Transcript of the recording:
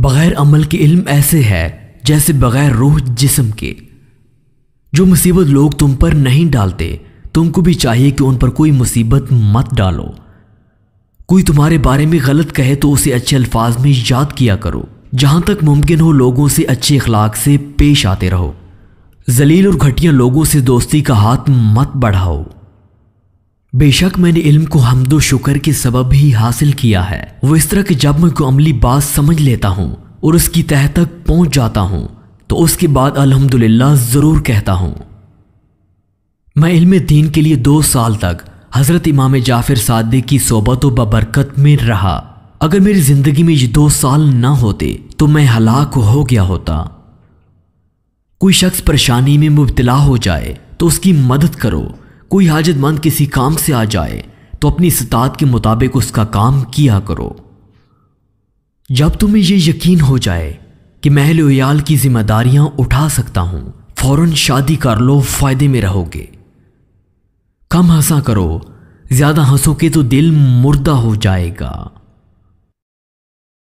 बगैर अमल के इल्म ऐसे है जैसे बगैर रूह जिस्म के जो मुसीबत लोग तुम पर नहीं डालते तुमको भी चाहिए कि उन पर कोई मुसीबत मत डालो कोई तुम्हारे बारे में गलत कहे तो उसे अच्छे अल्फाज में याद किया करो जहां तक मुमकिन हो लोगों से अच्छे अखलाक से पेश आते रहो जलील और घटिया लोगों से दोस्ती का हाथ मत बढ़ाओ बेशक मैंने इल्म को हमदो शुक्र के सबब ही हासिल किया है वो इस तरह के जब मैं को अमली बात समझ लेता हूँ और उसकी तह तक पहुंच जाता हूँ तो उसके बाद अल्हम्दुलिल्लाह ज़रूर कहता हूँ मैं इल्म दीन के लिए दो साल तक हज़रत इमाम जाफिर सादे की सोबत व बबरकत में रहा अगर मेरी ज़िंदगी में ये दो साल ना होते तो मैं हलाक हो गया होता कोई शख्स परेशानी में मुबतला हो जाए तो उसकी मदद करो कोई हाजतमंद किसी काम से आ जाए तो अपनी सताद के मुताबिक उसका काम किया करो जब तुम्हें यह यकीन हो जाए कि महल उयाल की जिम्मेदारियां उठा सकता हूं फौरन शादी कर लो फायदे में रहोगे कम हंसा करो ज्यादा हंसोगे तो दिल मुर्दा हो जाएगा